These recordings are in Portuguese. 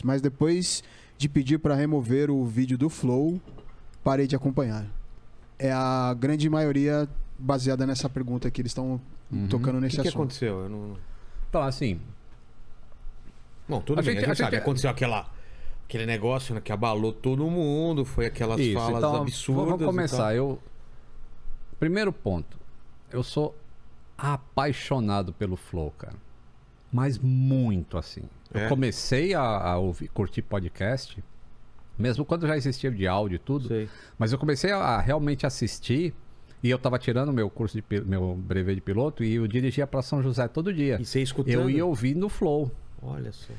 mas depois de pedir para remover o vídeo do Flow, parei de acompanhar. É a grande maioria baseada nessa pergunta que eles estão uhum. tocando nesse que assunto. O que aconteceu? Eu não... assim. Bom, tudo a bem, gente, a gente sabe. Gente... É aconteceu aquela aquele negócio né, que abalou todo mundo, foi aquelas Isso, falas então, absurdas. Vamos começar. Eu primeiro ponto, eu sou apaixonado pelo flow, cara. Mas muito assim. É. Eu comecei a, a, ouvir, curtir podcast, mesmo quando já existia de áudio e tudo. Sei. Mas eu comecei a, a, realmente assistir. E eu estava tirando meu curso de meu brevet de piloto e eu dirigia para São José todo dia. E você escutando? Eu ia ouvir no Flow. Olha só.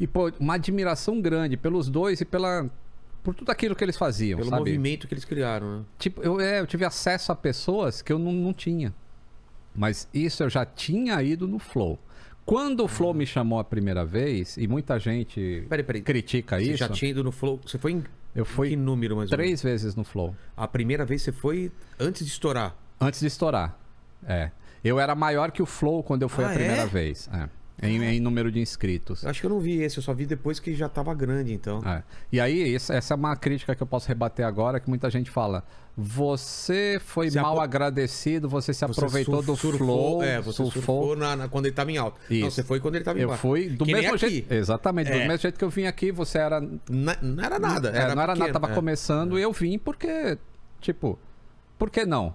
E pô, uma admiração grande pelos dois e pela por tudo aquilo que eles faziam, Pelo sabe? movimento que eles criaram, né? Tipo, eu, é, eu tive acesso a pessoas que eu não, não tinha. Mas isso eu já tinha ido no Flow. Quando o Flow me chamou a primeira vez, e muita gente peraí, peraí. critica você isso. Você já tinha ido no Flow? Você foi em. Eu fui que número mais três vezes no Flow. A primeira vez você foi antes de estourar? Antes de estourar. É. Eu era maior que o Flow quando eu fui ah, a primeira é? vez. É. Em, em, número de inscritos. acho que eu não vi esse, eu só vi depois que já estava grande, então. É. E aí, essa é uma crítica que eu posso rebater agora, que muita gente fala. Você foi se mal agradecido, você se você aproveitou surf, do surfou, flow. É, você surfou, surfou na, na, quando ele estava em alta. Isso. Não, você foi quando ele estava em alta. Eu fui do que mesmo jeito. Exatamente, é. do mesmo jeito que eu vim aqui, você era. Na, não era nada. É, era não era pequeno, nada, tava é. começando é. e eu vim porque. Tipo, por que não?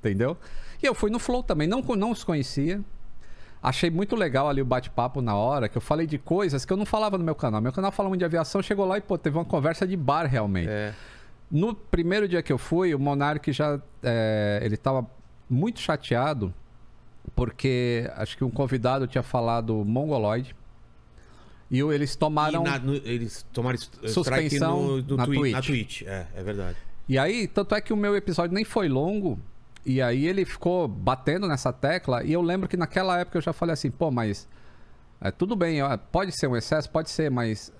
Entendeu? E eu fui no Flow também, não, não os conhecia. Achei muito legal ali o bate-papo na hora, que eu falei de coisas que eu não falava no meu canal. Meu canal falava muito de aviação, chegou lá e, pô, teve uma conversa de bar realmente. É. No primeiro dia que eu fui, o Monark já. É, ele tava muito chateado, porque acho que um convidado tinha falado mongoloide. E eles tomaram. E na, no, eles tomaram eh, suspensão no, no na, tweet, Twitch. na Twitch. É, é verdade. E aí, tanto é que o meu episódio nem foi longo, e aí ele ficou batendo nessa tecla e eu lembro que naquela época eu já falei assim, pô, mas é, tudo bem, pode ser um excesso, pode ser, mas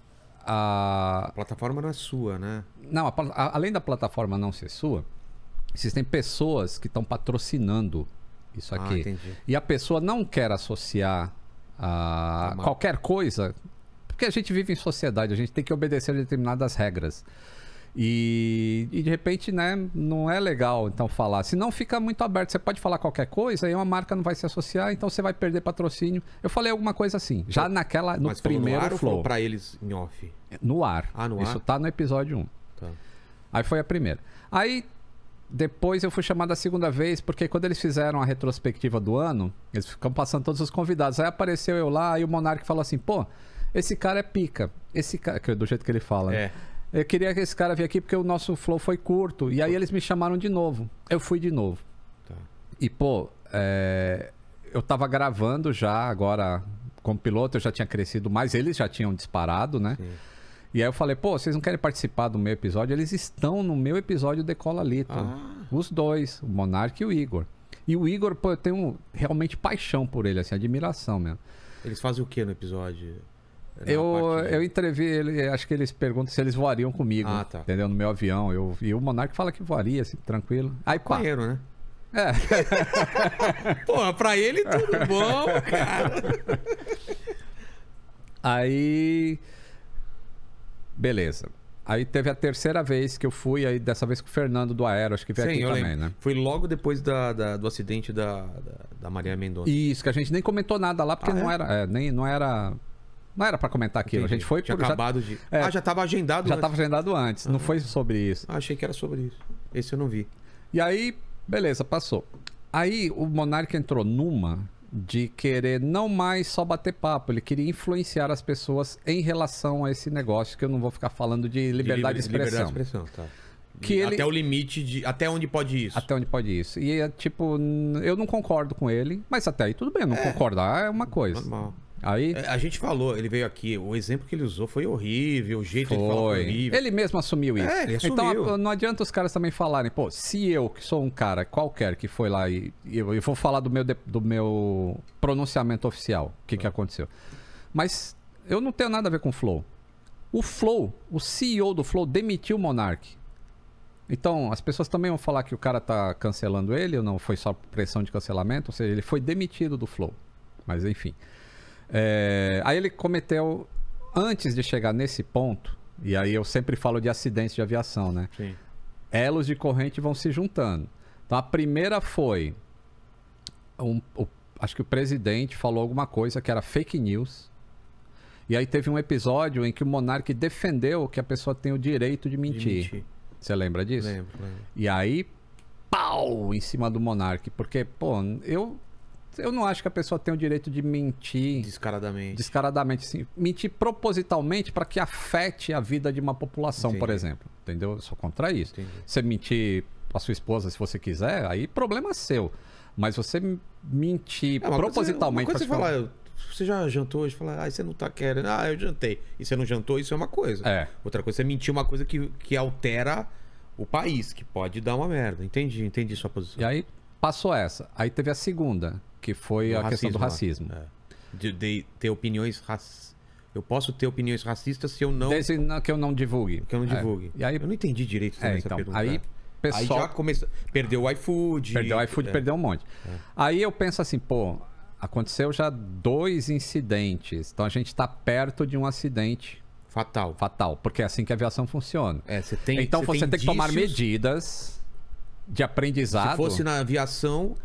a... a plataforma não é sua, né? Não, a, a, além da plataforma não ser sua, existem pessoas que estão patrocinando isso ah, aqui. Ah, e a pessoa não quer associar a tá qualquer coisa, porque a gente vive em sociedade, a gente tem que obedecer a determinadas regras. E, e, de repente, né, não é legal então falar. Se não fica muito aberto, você pode falar qualquer coisa, aí uma marca não vai se associar, então você vai perder patrocínio. Eu falei alguma coisa assim, já naquela no Mas primeiro no ar flow para eles em off. No ar. Ah, no Isso ar? tá no episódio 1. Tá. Aí foi a primeira. Aí depois eu fui chamado a segunda vez, porque quando eles fizeram a retrospectiva do ano, eles ficam passando todos os convidados. Aí apareceu eu lá, aí o Monark falou assim: "Pô, esse cara é pica. Esse cara, é do jeito que ele fala. Né? É. Né? Eu queria que esse cara viesse aqui porque o nosso flow foi curto. E aí eles me chamaram de novo. Eu fui de novo. Tá. E, pô, é... eu tava gravando já, agora, como piloto, eu já tinha crescido mais, eles já tinham disparado, né? Sim. E aí eu falei, pô, vocês não querem participar do meu episódio? Eles estão no meu episódio Decola Lito. Ah. Os dois, o Monark e o Igor. E o Igor, pô, eu tenho realmente paixão por ele, assim, admiração mesmo. Eles fazem o que no episódio? É eu, eu entrevi ele, acho que eles perguntam se eles voariam comigo. Ah, tá. Entendeu? No meu avião. Eu, e o Monark fala que voaria, assim, tranquilo. Aí, pá. Banheiro, né? É. Pô, pra ele tudo bom, cara. Aí. Beleza. Aí teve a terceira vez que eu fui, aí dessa vez com o Fernando do Aero, acho que veio Sim, aqui também, lembro. né? Foi logo depois da, da, do acidente da, da, da Maria Mendonça. Isso, que a gente nem comentou nada lá, porque ah, não, é? era, é, nem, não era não era para comentar aquilo. Entendi. A gente foi tinha por, acabado já, de. É, ah, já estava agendado. Já estava agendado antes. Ah, não foi sobre isso. Ah, achei que era sobre isso. Esse eu não vi. E aí, beleza, passou. Aí o Monarca entrou numa de querer não mais só bater papo, ele queria influenciar as pessoas em relação a esse negócio que eu não vou ficar falando de liberdade de, liber, de expressão. Liberdade de expressão, tá. Que ele... Até o limite de. Até onde pode isso. Até onde pode isso. E é tipo, eu não concordo com ele, mas até aí tudo bem, não é. concordar é uma coisa. Normal. Aí... É, a gente falou, ele veio aqui, o exemplo que ele usou foi horrível, o jeito foi. de falar foi horrível. Ele mesmo assumiu isso. É, ele então, assumiu. Então não adianta os caras também falarem, pô, se eu, que sou um cara qualquer que foi lá e eu, eu vou falar do meu, do meu pronunciamento oficial, o que, que é. aconteceu. Mas eu não tenho nada a ver com o Flow. O Flow, o CEO do Flow demitiu o Monark. Então, as pessoas também vão falar que o cara tá cancelando ele, ou não foi só pressão de cancelamento, ou seja, ele foi demitido do Flow. Mas enfim. É, aí ele cometeu, antes de chegar nesse ponto, e aí eu sempre falo de acidentes de aviação, né? Sim. Elos de corrente vão se juntando. Então a primeira foi. Um, o, acho que o presidente falou alguma coisa que era fake news. E aí teve um episódio em que o monarca defendeu que a pessoa tem o direito de mentir. Você lembra disso? Lembro, lembro. E aí, pau! Em cima do monarca. Porque, pô, eu eu não acho que a pessoa tem o direito de mentir. Descaradamente. Descaradamente, sim. Mentir propositalmente para que afete a vida de uma população, Entendi. por exemplo. Entendeu? Eu sou contra isso. Entendi. Você mentir para sua esposa se você quiser, aí problema é seu. Mas você mentir é, é- propositalmente. Quando você, você falar, você já jantou hoje? Falar, ah, você não tá querendo. Ah, eu jantei. E você não jantou, isso é uma coisa. É. Outra coisa, você é mentir uma coisa que, que altera o país, que pode dar uma merda. Entendi, entendi sua posição. E aí passou essa. Aí teve a segunda que foi do a racismo, questão do racismo. É. De, de, ter opiniões racistas. Eu posso ter opiniões racistas se eu não. Desde que eu não divulgue. Que eu não é. divulgue. É. E aí... Eu não entendi direito é, então, pergunta. Aí, pessoal... Né? aí já começou. Perdeu o iFood. Perdeu o iFood, é. perdeu um monte. É. Aí eu penso assim, pô, aconteceu já dois incidentes. Então a gente está perto de um acidente. Fatal. Fatal, porque é assim que a aviação funciona. É, você tem, então você tem, tem que tomar medidas de aprendizado. Se fosse na aviação,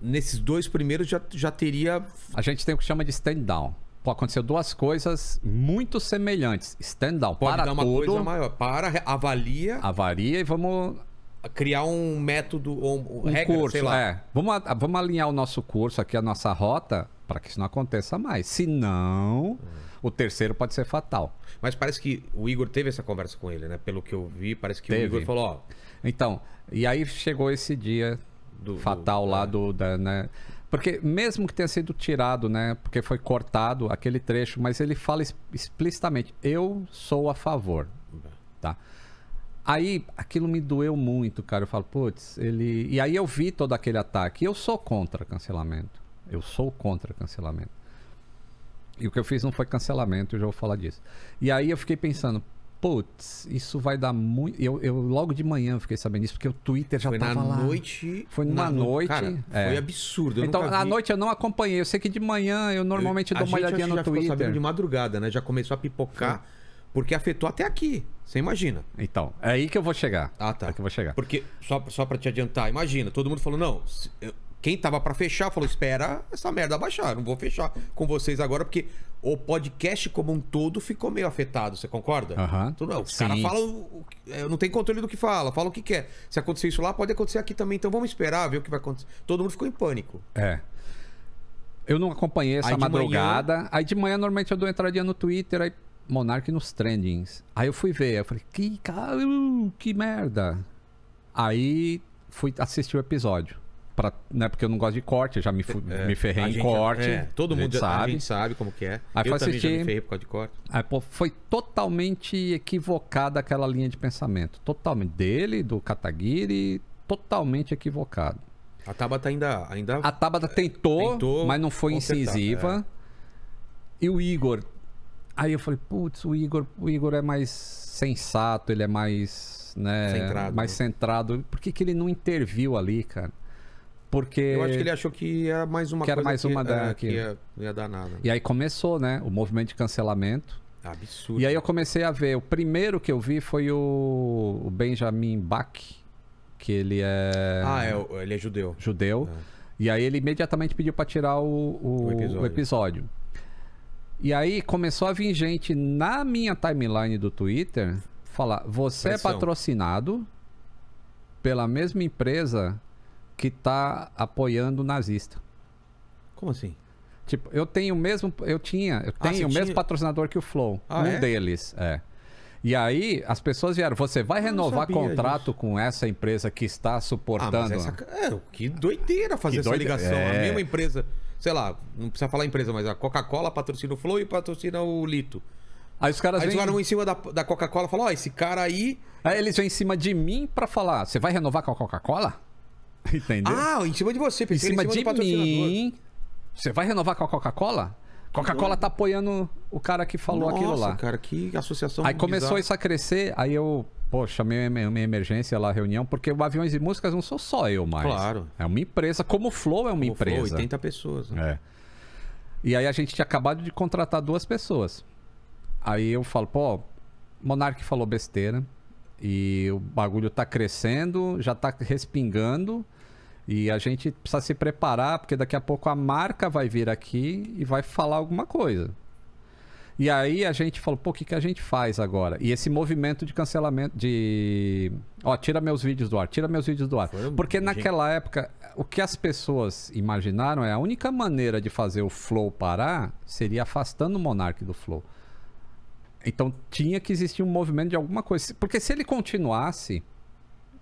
nesses dois primeiros já, já teria. A gente tem o que chama de stand-down. Aconteceu duas coisas muito semelhantes. Stand-down. para dar uma tudo, coisa maior. Para, avalia. Avalia e vamos. Criar um método ou um, um regra, curso, sei lá. É. Vamos, vamos alinhar o nosso curso aqui, a nossa rota, para que isso não aconteça mais. Se não, hum. o terceiro pode ser fatal. Mas parece que o Igor teve essa conversa com ele, né? Pelo que eu vi, parece que teve. o Igor falou, ó. Então, e aí chegou esse dia do, fatal do, lá é. do. Da, né? Porque mesmo que tenha sido tirado, né? Porque foi cortado aquele trecho, mas ele fala explicitamente: eu sou a favor. Tá? Aí aquilo me doeu muito, cara. Eu falo, putz, ele. E aí eu vi todo aquele ataque. Eu sou contra cancelamento. Eu sou contra cancelamento. E o que eu fiz não foi cancelamento, eu já vou falar disso. E aí eu fiquei pensando, putz, isso vai dar muito. Eu, eu logo de manhã fiquei sabendo isso, porque o Twitter já foi tava na lá. Noite, foi numa na noite. Cara, é. Foi absurdo. então, na vi. noite eu não acompanhei. Eu sei que de manhã eu normalmente eu, dou uma olhadinha no já Twitter. Ficou sabendo de madrugada, né? Já começou a pipocar. Foi. Porque afetou até aqui, você imagina. Então, é aí que eu vou chegar. Ah, tá. É que eu vou chegar. Porque, só, só para te adiantar, imagina, todo mundo falou, não, eu, quem tava para fechar falou: espera essa merda baixar, não vou fechar com vocês agora, porque o podcast como um todo ficou meio afetado, você concorda? Uhum. Então, não, os caras falam, é, não tem controle do que fala, fala o que quer. Se acontecer isso lá, pode acontecer aqui também, então vamos esperar, ver o que vai acontecer. Todo mundo ficou em pânico. É. Eu não acompanhei essa aí madrugada. Manhã... Aí de manhã, normalmente, eu dou entradinha no Twitter, aí Monark nos trendings. Aí eu fui ver, eu falei, que cara, uh, que merda. Aí fui assistir o episódio. Pra, né, porque eu não gosto de corte, eu já me, é, me ferrei em gente, corte. É, todo mundo sabe. A gente sabe como que é. Aí eu também já me ferrei por causa de corte. Aí, pô, foi totalmente equivocada aquela linha de pensamento. Totalmente. Dele, do Kataguiri, totalmente equivocado. A Tabata ainda... ainda a Tabata tentou, tentou mas não foi incisiva. É. E o Igor... Aí eu falei, putz, o Igor, o Igor é mais sensato, ele é mais... Né, centrado. Mais né? centrado. Por que, que ele não interviu ali, cara? Porque. Eu acho que ele achou que era mais uma que era mais que, uma é, da, é, que, ia, ia dar nada. E aí começou, né? O movimento de cancelamento. Absurdo. E aí eu comecei a ver. O primeiro que eu vi foi o, o Benjamin Bach, que ele é. Ah, é, ele é judeu. Judeu. É. E aí ele imediatamente pediu para tirar o, o, o, episódio. o episódio. E aí começou a vir gente na minha timeline do Twitter falar: você é Pressão. é patrocinado pela mesma empresa que está apoiando o nazista. Como assim? Tipo, eu tenho o mesmo. Eu tinha, eu ah, tenho o tinha... mesmo patrocinador que o Flow. Ah, um é? deles, é. E aí as pessoas vieram, você vai ah, renovar contrato disso. com essa empresa que está suportando. Ah, essa... é, que doideira fazer que essa doideira. ligação. É... A mesma empresa, sei lá, não precisa falar empresa, mas a Coca-Cola patrocina o Flow e patrocina o Lito. Aí os caras aí vêm... em cima da, da Coca-Cola e falaram: ó, oh, esse cara aí... Aí eles vêm em cima de mim para falar, você vai renovar com a Coca-Cola? Entendeu? Ah, em cima de você, em cima, em cima de mim. Você vai renovar com a Coca-Cola? Coca-Cola tá apoiando o cara que falou Nossa, aquilo lá. cara, que associação. Aí começou isso a crescer, aí eu, pô, chamei uma emergência lá, reunião, porque o Aviões e Músicas não sou só eu mais. Claro. É uma empresa, como o Flow é uma como empresa. Flow, 80 pessoas. Né? É. E aí a gente tinha acabado de contratar duas pessoas. Aí eu falo, pô, Monark falou besteira e o bagulho tá crescendo, já tá respingando. E a gente precisa se preparar, porque daqui a pouco a marca vai vir aqui e vai falar alguma coisa. E aí a gente falou, pô, o que, que a gente faz agora? E esse movimento de cancelamento, de. Ó, tira meus vídeos do ar, tira meus vídeos do ar. Foi Porque um... naquela época, o que as pessoas imaginaram é a única maneira de fazer o Flow parar seria afastando o monarca do Flow. Então tinha que existir um movimento de alguma coisa. Porque se ele continuasse,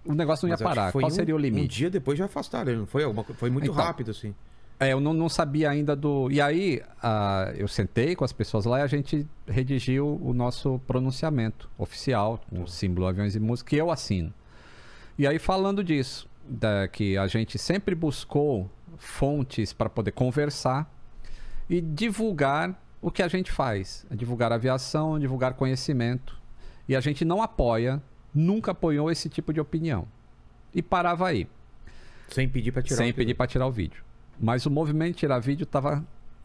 o negócio não ia parar. Qual um, seria o limite? Um dia depois já afastaram ele, foi? Alguma, foi muito então, rápido, assim. É, eu não, não, sabia ainda do. E aí, uh, eu sentei com as pessoas lá e a gente redigiu o nosso pronunciamento oficial, com o tá. símbolo Aviões e Música, que eu assino. E aí, falando disso, da, que a gente sempre buscou fontes para poder conversar e divulgar o que a gente faz: é divulgar aviação, divulgar conhecimento. E a gente não apoia nunca apoiou esse tipo de opinião. E parava aí. Sem pedir para tirar Sem o pedir para tirar o vídeo. Mas o movimento tirar vídeo estava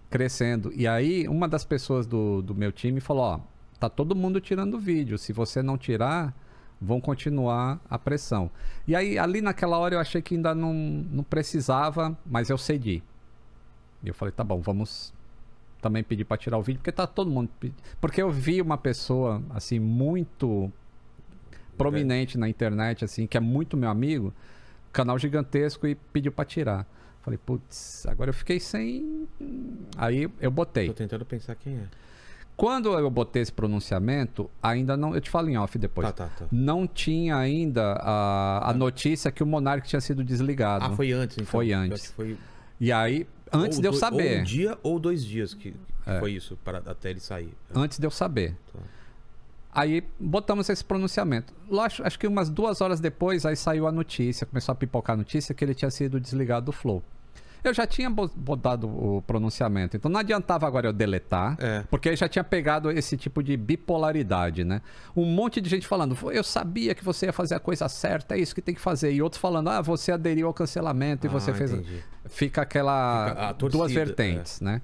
crescendo. E aí, uma das pessoas do, do meu time falou: Ó, tá todo mundo tirando vídeo. Se você não tirar, vão continuar a pressão. E aí, ali naquela hora, eu achei que ainda não, não precisava, mas eu cedi. E eu falei: tá bom, vamos também pedir para tirar o vídeo, porque tá todo mundo. Porque eu vi uma pessoa, assim, muito prominente é. na internet, assim, que é muito meu amigo, canal gigantesco e pediu pra tirar. Falei, putz, agora eu fiquei sem. Aí eu botei. Tô tentando pensar quem é. Quando eu botei esse pronunciamento, ainda não. Eu te falo em off depois. Tá, tá, tá. Não tinha ainda a, a notícia que o Monark tinha sido desligado. Ah, foi antes, então. Foi antes. Foi... E aí, antes ou de eu dois, saber. Ou um dia ou dois dias que, que é. foi isso, para, até ele sair. Antes de eu saber. Tá. Aí botamos esse pronunciamento. Lá, acho que umas duas horas depois, aí saiu a notícia, começou a pipocar a notícia que ele tinha sido desligado do Flow. Eu já tinha botado o pronunciamento, então não adiantava agora eu deletar, é. porque já tinha pegado esse tipo de bipolaridade, né? Um monte de gente falando, eu sabia que você ia fazer a coisa certa, é isso que tem que fazer. E outros falando, ah, você aderiu ao cancelamento e ah, você fez. Entendi. Fica aquela. Fica duas vertentes, é. né?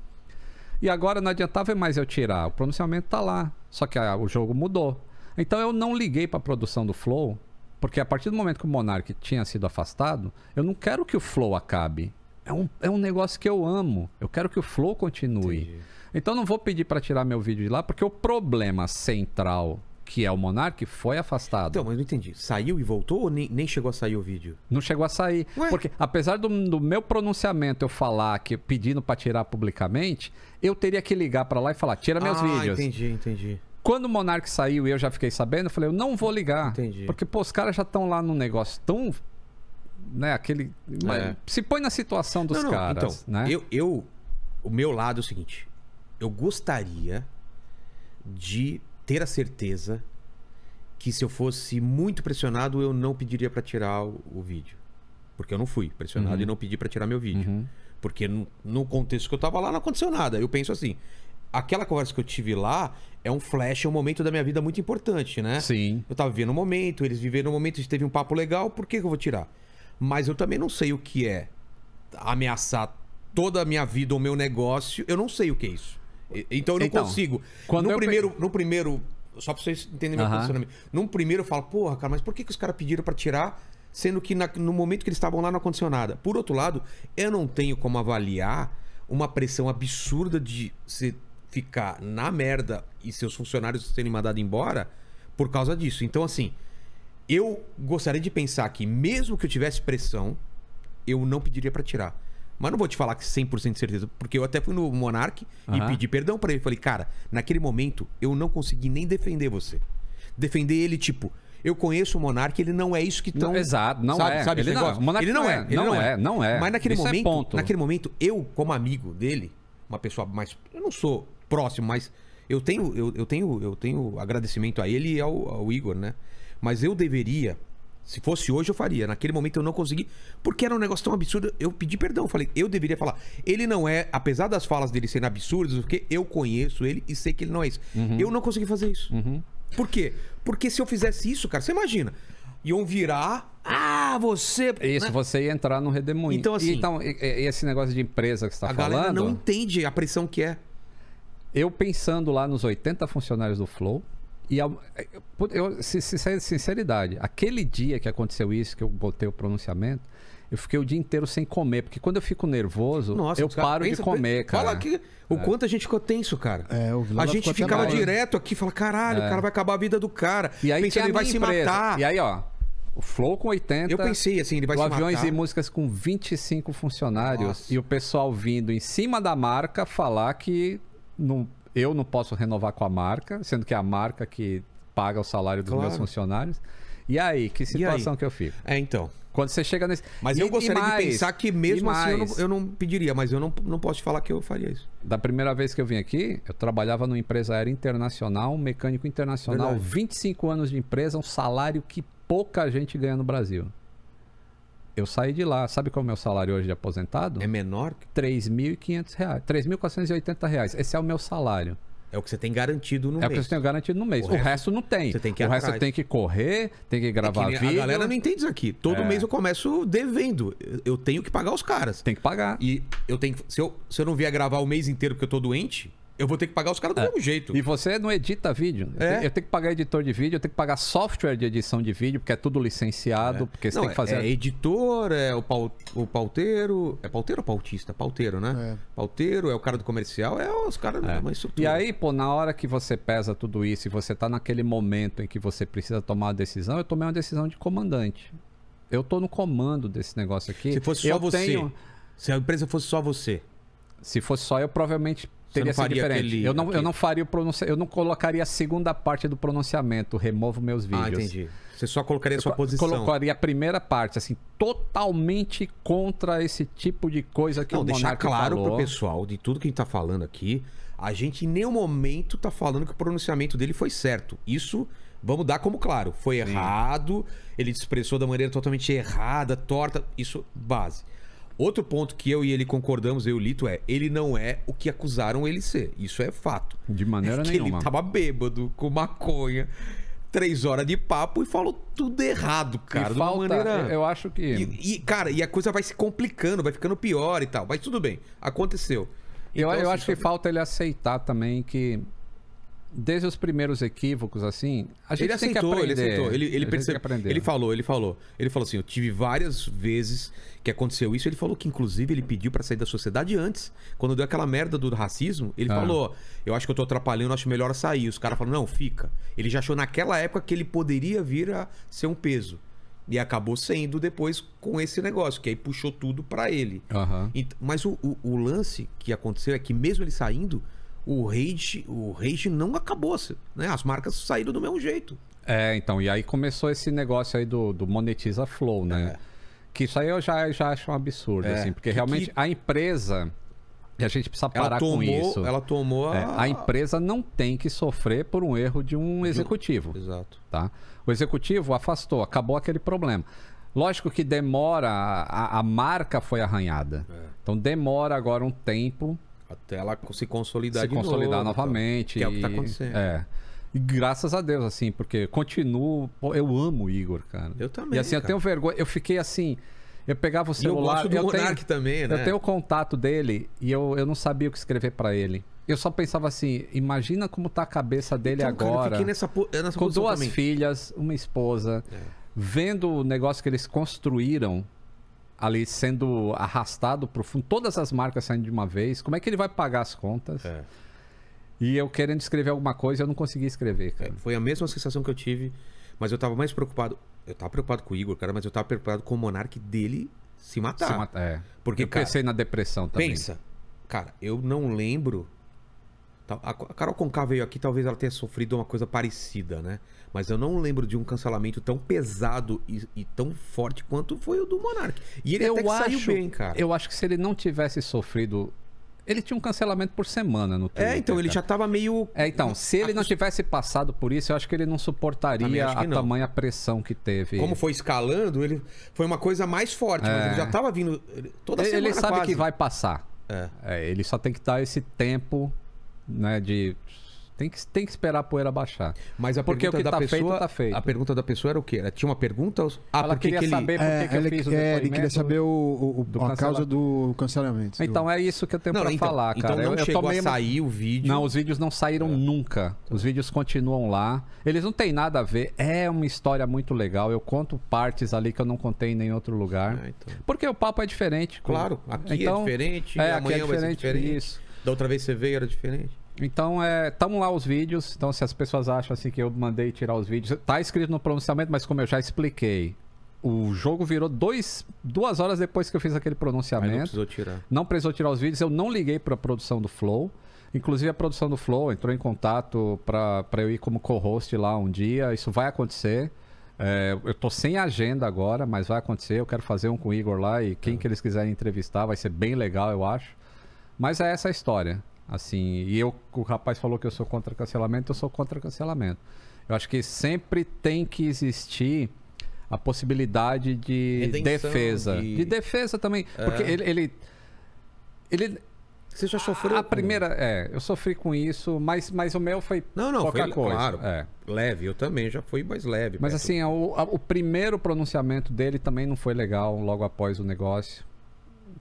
E agora não adiantava mais eu tirar. O pronunciamento tá lá. Só que a, o jogo mudou. Então eu não liguei para a produção do Flow, porque a partir do momento que o Monark tinha sido afastado, eu não quero que o Flow acabe. É um, é um negócio que eu amo. Eu quero que o Flow continue. Entendi. Então não vou pedir para tirar meu vídeo de lá, porque o problema central que é o Monark, foi afastado. Então, mas não entendi. Saiu e voltou ou nem, nem chegou a sair o vídeo? Não chegou a sair. Ué? Porque, apesar do, do, meu pronunciamento eu falar que pedindo para tirar publicamente, eu teria que ligar para lá e falar: tira meus ah, vídeos. Entendi, entendi. Quando o Monark saiu e eu já fiquei sabendo, eu falei: eu não vou ligar. Entendi. Porque, pô, os caras já estão lá num negócio tão. Né, aquele. É. se põe na situação dos não, não, caras. Então, né? eu, eu. O meu lado é o seguinte. Eu gostaria de ter a certeza que se eu fosse muito pressionado, eu não pediria para tirar o, o, vídeo. Porque eu não fui pressionado uhum. e não pedi para tirar meu vídeo. Uhum. Porque no, no, contexto que eu tava lá não aconteceu nada. Eu penso assim, aquela conversa que eu tive lá é um flash, é um momento da minha vida muito importante, né? Sim. Eu tava vivendo um momento, eles viveram um momento, a gente teve um papo legal, por que, que eu vou tirar? Mas eu também não sei o que é ameaçar toda a minha vida ou meu negócio, eu não sei o que é isso. Então eu não então, consigo. Quando no, primeiro, no primeiro. Só pra vocês entenderem uhum. meu posicionamento. No primeiro eu falo, porra, cara, mas por que, que os caras pediram para tirar? Sendo que na, no momento que eles estavam lá não aconteceu nada. Por outro lado, eu não tenho como avaliar uma pressão absurda de você ficar na merda e seus funcionários serem mandados embora por causa disso. Então, assim, eu gostaria de pensar que mesmo que eu tivesse pressão, eu não pediria para tirar. Mas não vou te falar que 100% de certeza, porque eu até fui no Monark uhum. e pedi perdão para ele. Falei, cara, naquele momento eu não consegui nem defender você. Defender ele, tipo, eu conheço o Monark, ele não é isso que estão. Exato, não sabe, é. Sabe ele, não, Monark ele não, é, é. Ele não, não é, é, não é. Mas naquele isso é momento, é naquele momento, eu, como amigo dele, uma pessoa mais. Eu não sou próximo, mas eu tenho, eu, eu tenho, eu tenho agradecimento a ele e ao, ao Igor, né? Mas eu deveria se fosse hoje, eu faria. Naquele momento eu não consegui, porque era um negócio tão absurdo. Eu pedi perdão, eu falei, eu deveria falar. Ele não é, apesar das falas dele serem absurdas, porque eu conheço ele e sei que ele não é isso. Uhum. Eu não consegui fazer isso. Uhum. Por quê? Porque se eu fizesse isso, cara, você imagina. Iam virar. Ah, você. Isso, né? você ia entrar no redemoinho. Então, assim. Então, e, então, e, e esse negócio de empresa que você está falando. A galera não entende a pressão que é. Eu pensando lá nos 80 funcionários do Flow, e é, é, eu, eu, sinceridade, aquele dia que aconteceu isso, que eu botei o pronunciamento, eu fiquei o dia inteiro sem comer, porque quando eu fico nervoso, Nossa, eu paro pensa, de comer, cara. Fala aqui o é. quanto a gente ficou tenso, cara. É, a gente ficava mal, direto aqui, fala, caralho, é. o cara vai acabar a vida do cara. E aí Pensando, ele vai empresa. se matar. E aí, ó, o Flow com 80. Eu pensei assim, ele vai o Aviões e Músicas com 25 funcionários Nossa. e o pessoal vindo em cima da marca falar que não eu não posso renovar com a marca, sendo que é a marca que paga o salário dos claro. meus funcionários. E aí, que situação aí? que eu fico? É, então. Quando você chega nesse. Mas e, eu gostaria mais, de pensar que mesmo assim eu não, eu não, pediria, mas eu não, não posso te falar que eu faria isso. Da primeira vez que eu vim aqui, eu trabalhava numa empresa aérea internacional, um mecânico internacional, Verdade. 25 anos de empresa, um salário que pouca gente ganha no Brasil. Eu saí de lá. Sabe qual é o meu salário hoje de aposentado? É menor? que. 3.500. R$ 3.480. Esse é o meu salário. É o que você tem garantido no é mês. É o que você tem garantido no mês. O, o resto, resto, não tem. Você tem que o atrás. resto tem que correr, tem que gravar é que vídeo. A galera não entende isso aqui. Todo é. mês eu começo devendo. Eu tenho que pagar os caras. Tem que pagar. E eu tenho se eu, se eu não vier gravar o mês inteiro porque eu tô doente, eu vou ter que pagar os caras do é. mesmo jeito. E você não edita vídeo. É. Eu tenho que pagar editor de vídeo, eu tenho que pagar software de edição de vídeo, porque é tudo licenciado, é. porque você não, tem que fazer. É, é editor, é o, pau, o pauteiro. É pauteiro ou pautista? Pauteiro, né? É. Pauteiro, é o cara do comercial, é os caras é. isso. E aí, pô, na hora que você pesa tudo isso e você tá naquele momento em que você precisa tomar a decisão, eu tomei uma decisão de comandante. Eu tô no comando desse negócio aqui. Se fosse só eu você. Tenho... Se a empresa fosse só você. Se fosse só eu, provavelmente teria sido diferente. Aquele, eu, não, aquele... eu não faria o pronunciamento. Eu não colocaria a segunda parte do pronunciamento, removo meus ah, vídeos. Ah, entendi. Você só colocaria a sua posição. Colocaria a primeira parte, assim, totalmente contra esse tipo de coisa que não, o Monarca deixar claro falou. pro pessoal de tudo que a gente tá falando aqui, a gente em nenhum momento tá falando que o pronunciamento dele foi certo. Isso vamos dar como claro, foi Sim. errado, ele expressou da maneira totalmente errada, torta, isso base. Outro ponto que eu e ele concordamos, eu e o Lito, é ele não é o que acusaram ele ser. Isso é fato. De maneira é que nenhuma. Ele tava bêbado, com maconha, três horas de papo e falou tudo errado, cara. E falta, maneira... Eu acho que. E, e, cara, e a coisa vai se complicando, vai ficando pior e tal. Mas tudo bem, aconteceu. Então, eu, eu assim, acho que falta ele aceitar também que desde os primeiros equívocos, assim, a gente ele tem aceitou, que aprender. Ele aceitou, ele, ele percebeu. Ele falou, ele falou. Ele falou assim: eu tive várias vezes que aconteceu isso. Ele falou que, inclusive, ele pediu para sair da sociedade antes. Quando deu aquela merda do racismo, ele ah. falou: eu acho que eu tô atrapalhando, acho melhor sair. Os caras falaram: não, fica. Ele já achou naquela época que ele poderia vir a ser um peso. E acabou sendo depois com esse negócio, que aí puxou tudo para ele. Uhum. E, mas o, o, o lance que aconteceu é que, mesmo ele saindo, o rage, o rage não acabou, assim, né? As marcas saíram do mesmo jeito. É, então, e aí começou esse negócio aí do, do monetiza flow, né? É. Que isso aí eu já, já acho um absurdo, é. assim, porque que, realmente que... a empresa. E a gente precisa parar tomou, com isso. Ela tomou é, a... É, a empresa não tem que sofrer por um erro de um executivo. Exato. Tá? O executivo afastou, acabou aquele problema. Lógico que demora, a, a marca foi arranhada. É. Então demora agora um tempo até ela se consolidar Se consolidar novo, novamente. Que é o que tá acontecendo. É. E graças a Deus, assim, porque continuo. eu amo o Igor, cara. Eu também. E assim, cara. eu tenho vergonha. Eu fiquei assim. Eu pegava o celular. E eu gosto do eu Monark tenho, também, né? Eu tenho o contato dele e eu, eu não sabia o que escrever para ele. Eu só pensava assim, imagina como tá a cabeça dele então, agora. Cara, eu fiquei nessa, é nessa com duas também. filhas, uma esposa, é. vendo o negócio que eles construíram ali sendo arrastado o fundo, todas as marcas saindo de uma vez, como é que ele vai pagar as contas? É. E eu querendo escrever alguma coisa, eu não consegui escrever, cara. É, foi a mesma sensação que eu tive, mas eu tava mais preocupado. Eu tava preocupado com o Igor, cara, mas eu tava preocupado com o Monark dele se matar. Se é. Porque, eu cara, pensei na depressão também. Pensa, cara, eu não lembro a Carol Conká veio aqui, talvez ela tenha sofrido uma coisa parecida, né? Mas eu não lembro de um cancelamento tão pesado e, e tão forte quanto foi o do Monark. E ele eu até acho, saiu bem, cara. Eu acho que se ele não tivesse sofrido ele tinha um cancelamento por semana no Twitter. É, então, ele já tava meio. É, então, se ele não tivesse passado por isso, eu acho que ele não suportaria a não. tamanha pressão que teve. Como foi escalando, ele foi uma coisa mais forte, é. mas ele já tava vindo toda ele, semana. Ele sabe quase. que vai passar. É. é. ele só tem que dar esse tempo né, de tem que, tem que esperar a poeira baixar. Mas a porque pergunta o que da tá pessoa, feito, tá feito. A pergunta da pessoa era o quê? Ela tinha uma pergunta? Ah, ela queria que ele... saber por é, que ele, que é, ele queria saber o, o, a causa do cancelamento. Então é isso que eu tenho não, pra então, falar, então cara. Então não eu, chegou eu tomei... a sair o vídeo. Não, os vídeos não saíram é. nunca. Os vídeos continuam lá. Eles não têm nada a ver. É uma história muito legal. Eu conto partes ali que eu não contei em nenhum outro lugar. Ah, então. Porque o papo é diferente. Claro, aqui é então, diferente, é, amanhã aqui é diferente, vai ser diferente. Isso. Da outra vez você veio era diferente? Então, é, tamo lá os vídeos. Então, se as pessoas acham assim que eu mandei tirar os vídeos, tá escrito no pronunciamento, mas como eu já expliquei, o jogo virou dois, duas horas depois que eu fiz aquele pronunciamento. Aí não precisou tirar. Não precisou tirar os vídeos. Eu não liguei para a produção do Flow. Inclusive, a produção do Flow entrou em contato para eu ir como co-host lá um dia. Isso vai acontecer. É, eu tô sem agenda agora, mas vai acontecer. Eu quero fazer um com o Igor lá e quem é. que eles quiserem entrevistar vai ser bem legal, eu acho. Mas é essa a história. Assim, e eu, o rapaz falou que eu sou contra cancelamento, eu sou contra cancelamento. Eu acho que sempre tem que existir a possibilidade de Redenção, defesa. De... de... defesa também. É. Porque ele, ele, ele. Você já sofreu? A com... primeira. É, eu sofri com isso, mas, mas o meu foi. Não, não, qualquer foi coisa. claro. É. Leve, eu também já fui mais leve. Mas perto. assim, o, o primeiro pronunciamento dele também não foi legal logo após o negócio.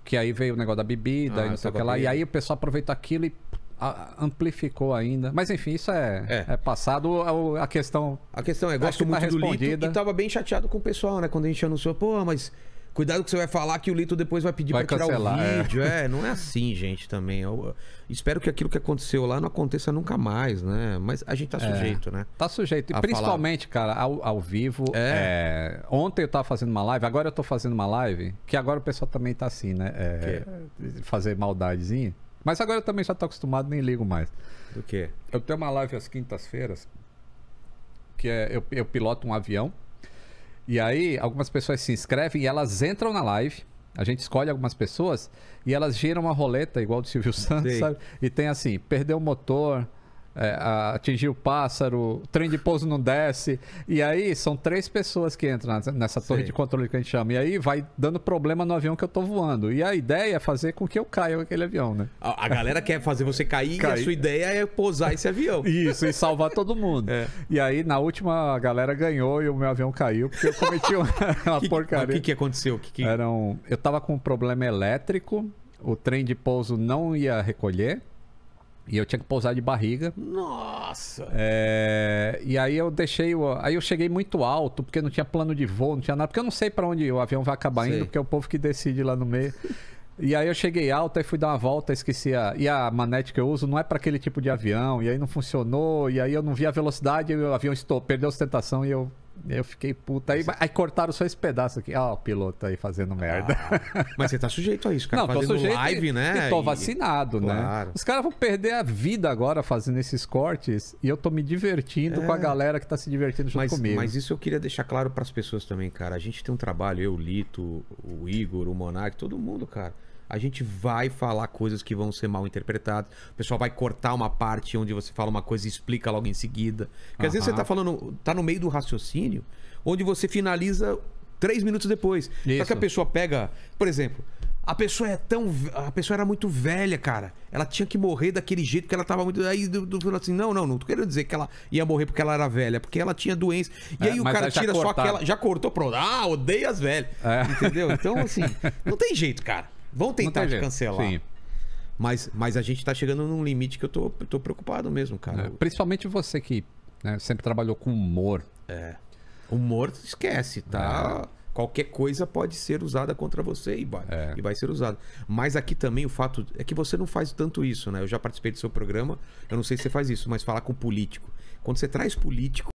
Que aí veio o negócio da bebida ah, e não sei o que lá. E aí o pessoal aproveitou aquilo e ah, amplificou ainda. Mas enfim, isso é, é. é passado a, questão. A questão é, gosto que tá muito tá do Lito e tava bem chateado com o pessoal, né? Quando a gente anunciou, pô, mas Cuidado que você vai falar que o Lito depois vai pedir vai pra tirar cancelar, o é. vídeo. É. é. não é assim, gente, também. Eu espero que aquilo que aconteceu lá não aconteça nunca mais, né? Mas a gente tá é. sujeito, é, né? Tá sujeito. E principalmente, falar... cara, ao, ao vivo. É. é. Ontem eu tava fazendo uma live, agora eu tô fazendo uma live, que agora o pessoal também tá assim, né? fazer maldadezinha. Mas agora eu também já tô acostumado, nem ligo mais. Do quê? Eu tenho uma live às quintas-feiras, que é eu, eu piloto um avião e aí, algumas pessoas se inscrevem e elas entram na live. A gente escolhe algumas pessoas e elas giram uma roleta, igual do Silvio Santos, sabe? E tem assim: perdeu o motor, é, atingir o pássaro, o trem de pouso não desce. E aí são três pessoas que entram nessa torre Sim. de controle que a gente chama. E aí vai dando problema no avião que eu tô voando. E a ideia é fazer com que eu caia aquele avião, né? A, a galera quer fazer você cair, cair, e a sua ideia é pousar esse avião. Isso, e salvar todo mundo. É. E aí, na última, a galera ganhou e o meu avião caiu, porque eu cometi uma, uma que, porcaria. O que, que aconteceu? Que, que... Eram, eu tava com um problema elétrico, o trem de pouso não ia recolher. E eu tinha que pousar de barriga. Nossa! É... E aí eu deixei. O... Aí eu cheguei muito alto, porque não tinha plano de voo, não tinha nada. Porque eu não sei para onde o avião vai acabar sei. indo, porque é o povo que decide lá no meio. E aí eu cheguei alto, aí fui dar uma volta, esqueci a. E a manete que eu uso não é para aquele tipo de avião, e aí não funcionou, e aí eu não vi a velocidade, e o avião estou, perdeu a sustentação e eu eu fiquei puta. Aí, aí cortaram só esse pedaço aqui. ó o piloto aí fazendo merda. Ah, mas você tá sujeito a isso, cara. Não, fazendo tô sujeito live, e, né? E tô vacinado, e... né? Claro. Os caras vão perder a vida agora fazendo esses cortes e eu tô me divertindo é... com a é. galera que tá se divertindo junto mas, comigo. Mas isso eu queria deixar claro para as pessoas também, cara. A gente tem um trabalho, eu, Lito, o Igor, o Monark, todo mundo, cara a gente vai falar coisas que vão ser mal interpretadas. O pessoal vai cortar uma parte onde você fala uma coisa e explica logo em seguida. Porque uhum. às vezes você tá falando, tá no meio do raciocínio, onde você finaliza três minutos depois. Isso. Só que a pessoa pega, por exemplo, a pessoa é tão. A pessoa era muito velha, cara. Ela tinha que morrer daquele jeito que ela tava muito. Aí do, falou assim, não, não, não tô querendo dizer que ela ia morrer porque ela era velha, porque ela tinha doença. E é, aí o cara tira só aquela. Já cortou, pronto. Ah, odeia as velhas. É. Entendeu? Então, assim, não tem jeito, cara. Vão tentar te cancelar. Sim. Mas, mas a gente está chegando num limite que eu tô, tô preocupado mesmo, cara. É, principalmente você que né, sempre trabalhou com humor. É. Humor, esquece, tá? É. Qualquer coisa pode ser usada contra você e vai, é. e vai ser usada. Mas aqui também o fato é que você não faz tanto isso, né? Eu já participei do seu programa, eu não sei se você faz isso, mas falar com político. Quando você traz político